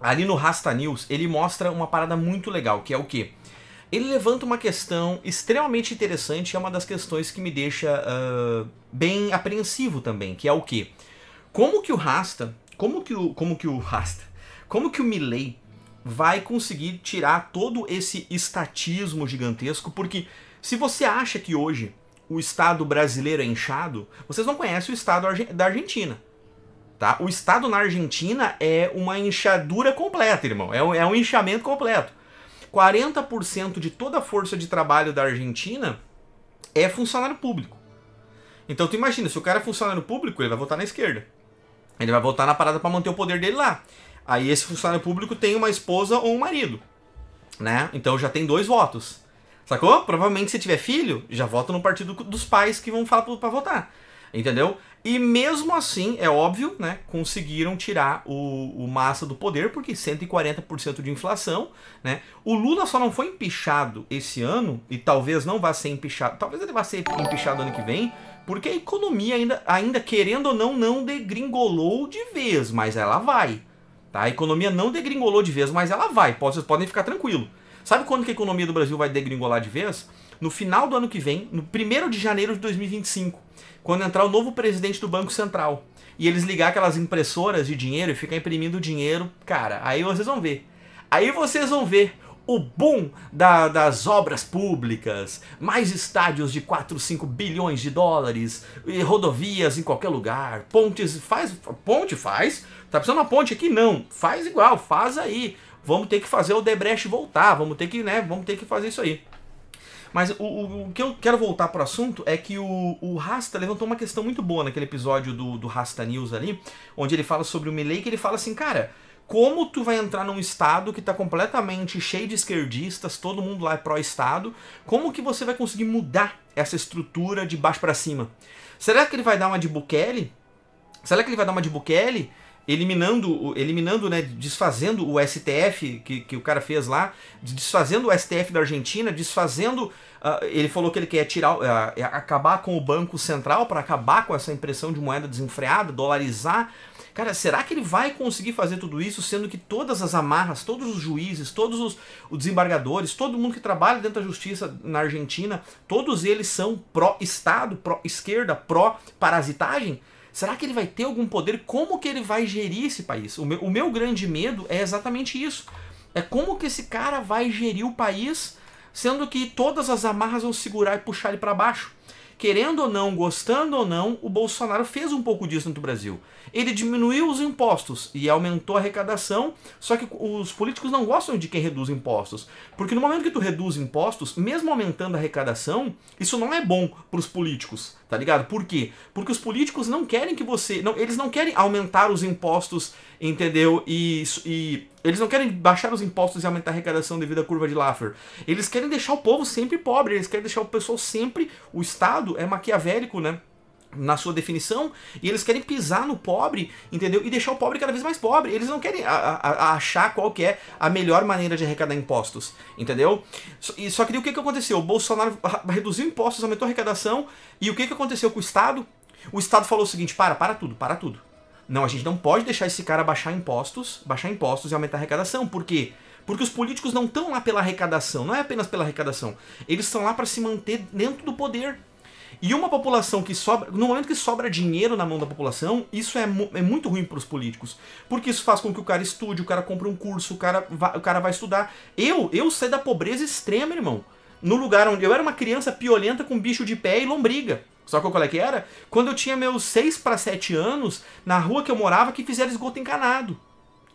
ali no Rasta News, ele mostra uma parada muito legal, que é o quê? Ele levanta uma questão extremamente interessante, é uma das questões que me deixa uh, bem apreensivo também, que é o quê? Como que o Rasta, como que o, como que o Rasta, como que o Milley vai conseguir tirar todo esse estatismo gigantesco? Porque se você acha que hoje o Estado brasileiro é inchado, vocês não conhecem o Estado da Argentina. Tá? O Estado na Argentina é uma inchadura completa, irmão. É um, é um inchamento completo. 40% de toda a força de trabalho da Argentina é funcionário público. Então tu imagina, se o cara é funcionário público, ele vai votar na esquerda. Ele vai votar na parada para manter o poder dele lá. Aí esse funcionário público tem uma esposa ou um marido, né? Então já tem dois votos. Sacou? Provavelmente se tiver filho, já vota no partido dos pais que vão falar para votar. Entendeu? E mesmo assim, é óbvio, né? Conseguiram tirar o, o Massa do poder, porque 140% de inflação, né? O Lula só não foi empichado esse ano, e talvez não vá ser empichado, talvez ele vá ser empichado ano que vem, porque a economia ainda, ainda querendo ou não, não degringolou de vez, mas ela vai. Tá? A economia não degringolou de vez, mas ela vai. Vocês podem ficar tranquilo. Sabe quando que a economia do Brasil vai degringolar de vez? No final do ano que vem, no 1 de janeiro de 2025, quando entrar o novo presidente do Banco Central. E eles ligar aquelas impressoras de dinheiro e ficar imprimindo dinheiro, cara, aí vocês vão ver. Aí vocês vão ver o boom da, das obras públicas, mais estádios de 4, 5 bilhões de dólares, rodovias em qualquer lugar, pontes, faz, ponte faz, tá precisando de uma ponte aqui? Não, faz igual, faz aí vamos ter que fazer o Debrecht voltar, vamos ter que, né, vamos ter que fazer isso aí. Mas o, o, o que eu quero voltar pro assunto é que o, o, Rasta levantou uma questão muito boa naquele episódio do, do Rasta News ali, onde ele fala sobre o Milley, que ele fala assim, cara, como tu vai entrar num estado que está completamente cheio de esquerdistas, todo mundo lá é pró-estado, como que você vai conseguir mudar essa estrutura de baixo para cima? Será que ele vai dar uma de Bukele? Será que ele vai dar uma de Bukele? eliminando, eliminando, né, desfazendo o STF que, que o cara fez lá, desfazendo o STF da Argentina, desfazendo, uh, ele falou que ele quer tirar, uh, acabar com o banco central para acabar com essa impressão de moeda desenfreada, dolarizar. Cara, será que ele vai conseguir fazer tudo isso, sendo que todas as amarras, todos os juízes, todos os, os desembargadores, todo mundo que trabalha dentro da justiça na Argentina, todos eles são pró-Estado, pró-esquerda, pró-parasitagem? Será que ele vai ter algum poder? Como que ele vai gerir esse país? O meu, o meu grande medo é exatamente isso. É como que esse cara vai gerir o país, sendo que todas as amarras vão segurar e puxar ele para baixo. Querendo ou não, gostando ou não, o Bolsonaro fez um pouco disso no Brasil. Ele diminuiu os impostos e aumentou a arrecadação, só que os políticos não gostam de quem reduz impostos. Porque no momento que tu reduz impostos, mesmo aumentando a arrecadação, isso não é bom para os políticos tá ligado? Por quê? Porque os políticos não querem que você. Não, eles não querem aumentar os impostos, entendeu? E, e eles não querem baixar os impostos e aumentar a arrecadação devido à curva de Laffer. Eles querem deixar o povo sempre pobre, eles querem deixar o pessoal sempre. O Estado é maquiavélico, né? na sua definição, e eles querem pisar no pobre, entendeu? E deixar o pobre cada vez mais pobre. Eles não querem a, a, a achar qual que é a melhor maneira de arrecadar impostos, entendeu? E só que o que, que aconteceu? O Bolsonaro reduziu impostos, aumentou a arrecadação, e o que, que aconteceu com o Estado? O Estado falou o seguinte: para, para tudo, para tudo. Não, a gente não pode deixar esse cara baixar impostos, baixar impostos e aumentar a arrecadação. Por quê? Porque os políticos não estão lá pela arrecadação, não é apenas pela arrecadação. Eles estão lá para se manter dentro do poder. E uma população que sobra. No momento que sobra dinheiro na mão da população, isso é, mu é muito ruim para os políticos. Porque isso faz com que o cara estude, o cara compre um curso, o cara, o cara vai estudar. Eu, eu saí da pobreza extrema, irmão. No lugar onde eu era uma criança piolenta com bicho de pé e lombriga. Só que qual é que era? Quando eu tinha meus 6 para 7 anos, na rua que eu morava, que fizeram esgoto encanado.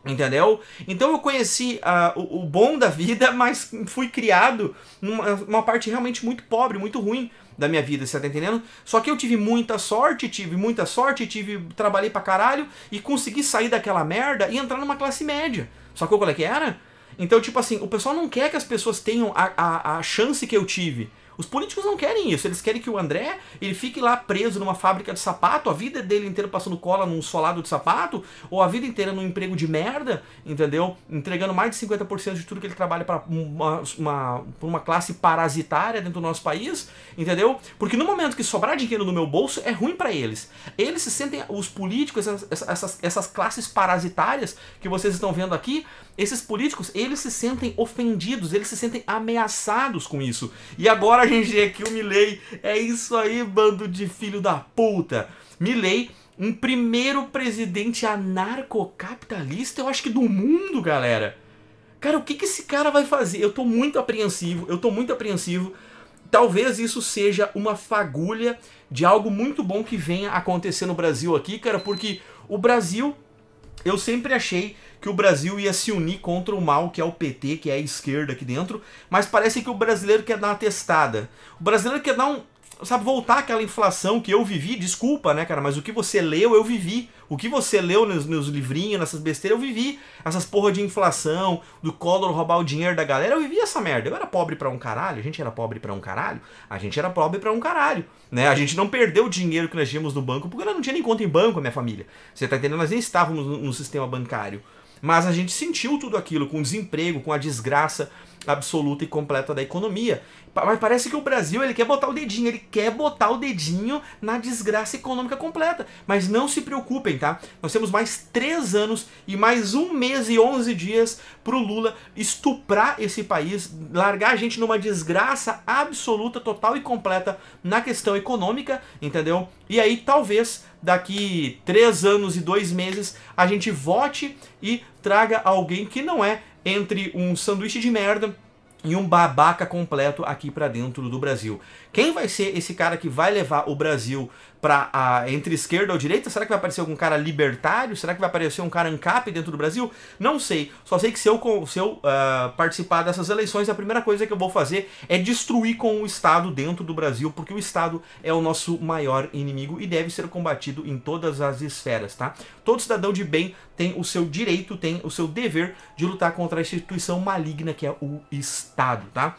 Entendeu? Então eu conheci uh, o, o, bom da vida, mas fui criado numa parte realmente muito pobre, muito ruim da minha vida, você tá entendendo? Só que eu tive muita sorte, tive muita sorte, tive trabalhei pra caralho e consegui sair daquela merda e entrar numa classe média. Sacou qual é que era? Então, tipo assim, o pessoal não quer que as pessoas tenham a, a, a chance que eu tive os políticos não querem isso, eles querem que o André ele fique lá preso numa fábrica de sapato, a vida dele inteira passando cola num solado de sapato, ou a vida inteira num emprego de merda, entendeu? Entregando mais de 50% de tudo que ele trabalha para uma, uma, uma classe parasitária dentro do nosso país, entendeu? Porque no momento que sobrar dinheiro no meu bolso, é ruim para eles. Eles se sentem, os políticos, essas, essas, essas classes parasitárias que vocês estão vendo aqui, esses políticos, eles se sentem ofendidos, eles se sentem ameaçados com isso. E agora pra aqui o Milley. É isso aí, bando de filho da puta. Milley, um primeiro presidente anarcocapitalista, eu acho que do mundo, galera. Cara, o que, que esse cara vai fazer? Eu tô muito apreensivo, eu tô muito apreensivo. Talvez isso seja uma fagulha de algo muito bom que venha acontecer no Brasil aqui, cara, porque o Brasil eu sempre achei que o Brasil ia se unir contra o mal que é o PT, que é a esquerda aqui dentro, mas parece que o brasileiro quer dar uma testada. O brasileiro quer dar um, sabe, voltar aquela inflação que eu vivi, desculpa, né, cara, mas o que você leu, eu vivi. O que você leu nos meus livrinhos, nessas besteiras, eu vivi. Essas porra de inflação, do Collor roubar o dinheiro da galera, eu vivi essa merda. Eu era pobre para um caralho, a gente era pobre para um caralho, a gente era pobre para um caralho, né? A gente não perdeu o dinheiro que nós tínhamos no banco, porque nós não tinha nem conta em banco, minha família. Você tá entendendo? Nós nem estávamos no, no sistema bancário. Mas a gente sentiu tudo aquilo com o desemprego, com a desgraça absoluta e completa da economia. Mas parece que o Brasil ele quer botar o dedinho, ele quer botar o dedinho na desgraça econômica completa. Mas não se preocupem, tá? Nós temos mais três anos e mais um mês e onze dias pro Lula estuprar esse país, largar a gente numa desgraça absoluta, total e completa na questão econômica, entendeu? E aí talvez daqui três anos e dois meses a gente vote e traga alguém que não é entre um sanduíche de merda e um babaca completo aqui para dentro do Brasil. Quem vai ser esse cara que vai levar o Brasil para entre esquerda ou direita? Será que vai aparecer algum cara libertário? Será que vai aparecer um cara ANCAP dentro do Brasil? Não sei. Só sei que se eu, se eu uh, participar dessas eleições, a primeira coisa que eu vou fazer é destruir com o Estado dentro do Brasil, porque o Estado é o nosso maior inimigo e deve ser combatido em todas as esferas, tá? Todo cidadão de bem tem o seu direito, tem o seu dever de lutar contra a instituição maligna que é o Estado, tá?